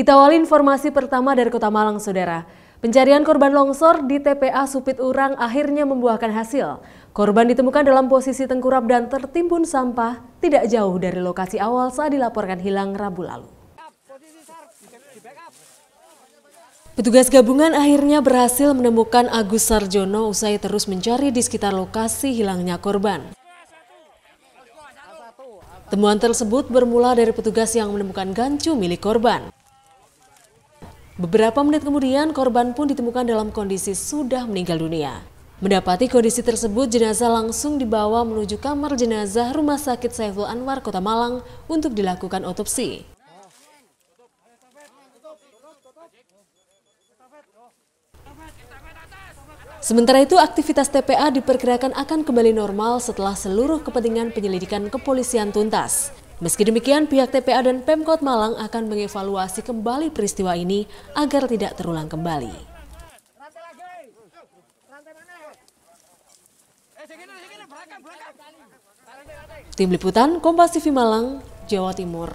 Kita awali informasi pertama dari Kota Malang, Saudara. Pencarian korban longsor di TPA Supit Urang akhirnya membuahkan hasil. Korban ditemukan dalam posisi tengkurap dan tertimbun sampah tidak jauh dari lokasi awal saat dilaporkan hilang Rabu lalu. Petugas gabungan akhirnya berhasil menemukan Agus Sarjono usai terus mencari di sekitar lokasi hilangnya korban. Temuan tersebut bermula dari petugas yang menemukan gancu milik korban. Beberapa menit kemudian korban pun ditemukan dalam kondisi sudah meninggal dunia. Mendapati kondisi tersebut, jenazah langsung dibawa menuju kamar jenazah Rumah Sakit Saiful Anwar, Kota Malang untuk dilakukan otopsi. Sementara itu, aktivitas TPA diperkirakan akan kembali normal setelah seluruh kepentingan penyelidikan kepolisian tuntas. Meski demikian, pihak TPA dan Pemkot Malang akan mengevaluasi kembali peristiwa ini agar tidak terulang kembali. Tim Liputan Kompas TV Malang, Jawa Timur.